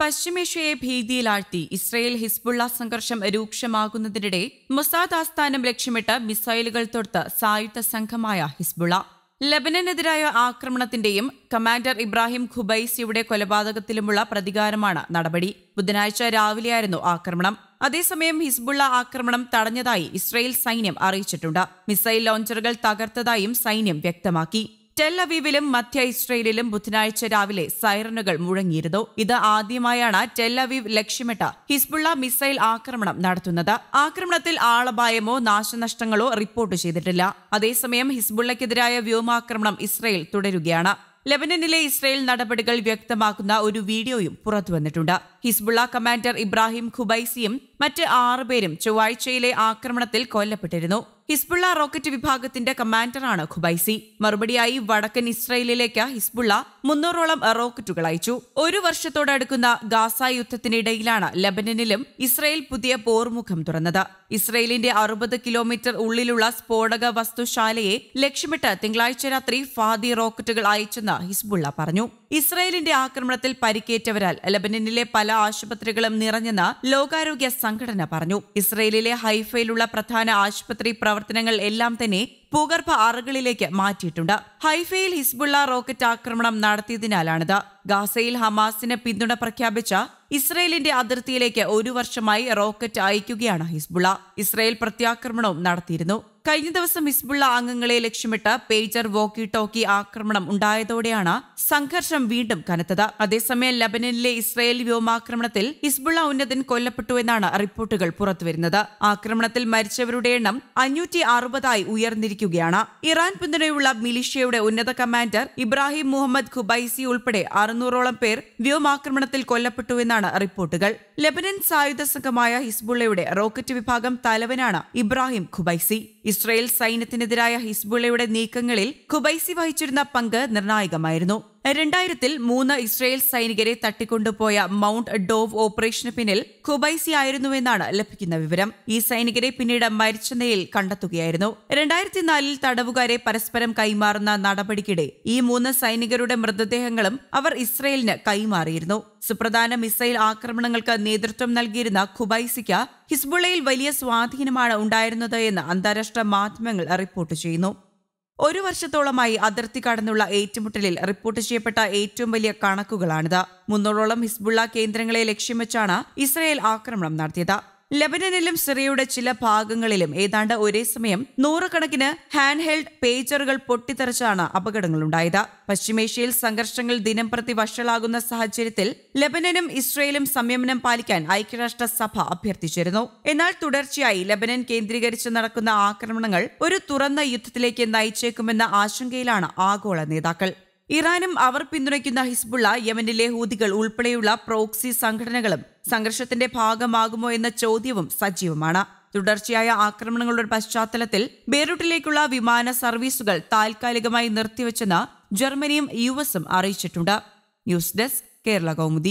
പശ്ചിമേഷ്യയെ ഭീതിയിലാഴ്ത്തി Israel Hezbollah സംഘർഷം രൂക്ഷമാകുന്നതിനിടെ Mossad ആസ്ഥാനം ലക്ഷ്യമിട്ട് മിസൈലുകൾ തൊടുത്ത് സായുധ സംഘമായ ഹിസ്ബുള്ള ലബനനെതിരായ ആക്രമണത്തിന്റെയും കമാൻഡർ ഇബ്രാഹിം ഖുബൈസിയുടെ കൊലപാതകത്തിലുമുള്ള പ്രതികാരമാണ് നടപടി ബുധനാഴ്ച രാവിലെയായിരുന്നു ആക്രമണം അതേസമയം ഹിസ്ബുള്ള ആക്രമണം തടഞ്ഞതായി ഇസ്രയേൽ സൈന്യം അറിയിച്ചിട്ടുണ്ട് മിസൈൽ ലോഞ്ചറുകൾ തകർത്തതായും സൈന്യം വ്യക്തമാക്കി ടെല്ലവീവിലും മധ്യ ഇസ്രയേലിലും ബുധനാഴ്ച രാവിലെ സൈറനുകൾ മുഴങ്ങിയിരുന്നു ഇത് ആദ്യമായാണ് ടെല്ലവീവ് ലക്ഷ്യമിട്ട് ഹിസ്ബുള്ള മിസൈൽ ആക്രമണം നടത്തുന്നത് ആക്രമണത്തിൽ ആളപായമോ നാശനഷ്ടങ്ങളോ റിപ്പോർട്ട് ചെയ്തിട്ടില്ല അതേസമയം ഹിസ്ബുള്ളയ്ക്കെതിരായ വ്യോമാക്രമണം ഇസ്രയേൽ തുടരുകയാണ് ലെബനനിലെ ഇസ്രയേൽ നടപടികൾ വ്യക്തമാക്കുന്ന ഒരു വീഡിയോയും പുറത്തുവന്നിട്ടുണ്ട് ഹിസ്ബുള്ള കമാൻഡർ ഇബ്രാഹിം ഖുബൈസിയും മറ്റ് ആറുപേരും ചൊവ്വാഴ്ചയിലെ ആക്രമണത്തിൽ കൊല്ലപ്പെട്ടിരുന്നു ഹിസ്ബുള്ള റോക്കറ്റ് വിഭാഗത്തിന്റെ കമാൻഡറാണ് ഖുബൈസി മറുപടിയായി വടക്കൻ ഇസ്രയേലിലേക്ക് ഹിസ്ബുള്ള മുന്നൂറോളം റോക്കറ്റുകൾ അയച്ചു ഒരു വർഷത്തോടടുക്കുന്ന ഗാസ യുദ്ധത്തിനിടയിലാണ് ലബനനിലും ഇസ്രയേൽ പുതിയ പോർമുഖം തുറന്നത് ഇസ്രയേലിന്റെ അറുപത് കിലോമീറ്റർ ഉള്ളിലുള്ള സ്ഫോടക വസ്തുശാലയെ ലക്ഷ്യമിട്ട് തിങ്കളാഴ്ച രാത്രി ഫാദി റോക്കറ്റുകൾ അയച്ചെന്ന് ഹിസ്ബുള്ള പറഞ്ഞു ഇസ്രയേലിന്റെ ആക്രമണത്തിൽ പരിക്കേറ്റവരാൽ ലബനനിലെ പല ആശുപത്രികളും നിറഞ്ഞെന്ന് ലോകാരോഗ്യ സംഘടന പറഞ്ഞു ഇസ്രയേലിലെ ഹൈഫയിലുള്ള പ്രധാന ആശുപത്രി പ്രവർത്തന പ്രവർത്തനങ്ങൾ എല്ലാം തന്നെ ഭൂഗർഭ ആറുകളിലേക്ക് മാറ്റിയിട്ടുണ്ട് ഹൈഫയിൽ ഹിസ്ബുള്ള റോക്കറ്റ് ആക്രമണം നടത്തിയതിനാലാണിത് ഗാസയിൽ ഹമാസിന് പിന്തുണ പ്രഖ്യാപിച്ച ഇസ്രയേലിന്റെ അതിർത്തിയിലേക്ക് ഒരു വർഷമായി റോക്കറ്റ് അയക്കുകയാണ് ഹിസ്ബുള്ള ഇസ്രയേൽ പ്രത്യാക്രമണവും നടത്തിയിരുന്നു കഴിഞ്ഞ ദിവസം ഹിസ്ബുള്ള അംഗങ്ങളെ ലക്ഷ്യമിട്ട് പേജർ വോക്കി ടോക്കി ആക്രമണം ഉണ്ടായതോടെയാണ് സംഘർഷം വീണ്ടും കനത്തത് അതേസമയം ലബനനിലെ ഇസ്രായേൽ വ്യോമാക്രമണത്തിൽ ഹിസ്ബുള്ള ഉന്നതൻ കൊല്ലപ്പെട്ടു എന്നാണ് റിപ്പോർട്ടുകൾ പുറത്തുവരുന്നത് ആക്രമണത്തിൽ മരിച്ചവരുടെ എണ്ണം അഞ്ഞൂറ്റി അറുപതായി ഉയർന്നിരിക്കുകയാണ് ഇറാൻ പിന്തുണയുള്ള മിലിഷ്യയുടെ ഉന്നത കമാൻഡർ ഇബ്രാഹിം മുഹമ്മദ് ഖുബൈസി ഉൾപ്പെടെ അറുന്നൂറോളം പേർ വ്യോമാക്രമണത്തിൽ കൊല്ലപ്പെട്ടു എന്നാണ് റിപ്പോർട്ടുകൾ ലബനൻ സായുധ സംഘമായ ഹിസ്ബുള്ളയുടെ റോക്കറ്റ് വിഭാഗം തലവനാണ് ഇബ്രാഹിം ഖുബൈസി ഇസ്രയേൽ സൈന്യത്തിനെതിരായ ഹിസ്ബുള്ളയുടെ നീക്കങ്ങളിൽ ഖുബൈസി വഹിച്ചിരുന്ന പങ്ക് നിർണായകമായിരുന്നു രണ്ടായിരത്തിൽ മൂന്ന് ഇസ്രയേൽ സൈനികരെ തട്ടിക്കൊണ്ടുപോയ മൗണ്ട് ഡോവ് ഓപ്പറേഷന് പിന്നിൽ ഖുബൈസി ആയിരുന്നുവെന്നാണ് ലഭിക്കുന്ന വിവരം ഈ സൈനികരെ പിന്നീട് മരിച്ച നിലയിൽ കണ്ടെത്തുകയായിരുന്നു രണ്ടായിരത്തി നാലിൽ തടവുകാരെ പരസ്പരം കൈമാറുന്ന നടപടിക്കിടെ ഈ മൂന്ന് സൈനികരുടെ മൃതദേഹങ്ങളും അവർ ഇസ്രയേലിന് കൈമാറിയിരുന്നു സുപ്രധാന മിസൈൽ ആക്രമണങ്ങൾക്ക് നേതൃത്വം നൽകിയിരുന്ന ഖുബൈസിക്ക് ഹിസ്ബുള്ളയിൽ വലിയ സ്വാധീനമാണ് ഉണ്ടായിരുന്നത് എന്ന് അന്താരാഷ്ട്ര മാധ്യമങ്ങൾ റിപ്പോർട്ട് ചെയ്യുന്നു ഒരു വർഷത്തോളമായി അതിർത്തി കടന്നുള്ള ഏറ്റുമുട്ടലിൽ റിപ്പോർട്ട് ചെയ്യപ്പെട്ട ഏറ്റവും വലിയ കണക്കുകളാണിത് മുന്നൂറോളം ഹിസ്ബുള്ള കേന്ദ്രങ്ങളെ ലക്ഷ്യം വെച്ചാണ് ഇസ്രയേൽ ആക്രമണം നടത്തിയത് ലബനനിലും സിറിയയുടെ ചില ഭാഗങ്ങളിലും ഏതാണ്ട് ഒരേ സമയം നൂറുകണക്കിന് ഹാൻഡ് ഹെൽഡ് പേജറുകൾ പൊട്ടിത്തെറിച്ചാണ് ഉണ്ടായത് പശ്ചിമേഷ്യയിൽ സംഘർഷങ്ങൾ ദിനം പ്രതി വഷളാകുന്ന സാഹചര്യത്തിൽ ലബനനും ഇസ്രയേലും സംയമനം പാലിക്കാൻ ഐക്യരാഷ്ട്രസഭ അഭ്യർത്ഥിച്ചിരുന്നു എന്നാൽ തുടർച്ചയായി ലബനൻ കേന്ദ്രീകരിച്ച് നടക്കുന്ന ആക്രമണങ്ങൾ ഒരു തുറന്ന യുദ്ധത്തിലേക്ക് നയിച്ചേക്കുമെന്ന ആശങ്കയിലാണ് ആഗോള നേതാക്കൾ ഇറാനും അവർ പിന്തുണയ്ക്കുന്ന ഹിസ്ബുള്ള യമനിലെ ഹൂതികൾ ഉൾപ്പെടെയുള്ള പ്രോക്സി സംഘടനകളും സംഘർഷത്തിന്റെ ഭാഗമാകുമോ എന്ന ചോദ്യവും സജീവമാണ് തുടർച്ചയായ ആക്രമണങ്ങളുടെ പശ്ചാത്തലത്തിൽ ബേറൂട്ടിലേക്കുള്ള വിമാന സർവീസുകൾ താൽക്കാലികമായി നിർത്തിവച്ചെന്ന് ജർമ്മനിയും യു എസും അറിയിച്ചിട്ടുണ്ട് ന്യൂസ് ഡെസ്ക് കേരള കൗമുദി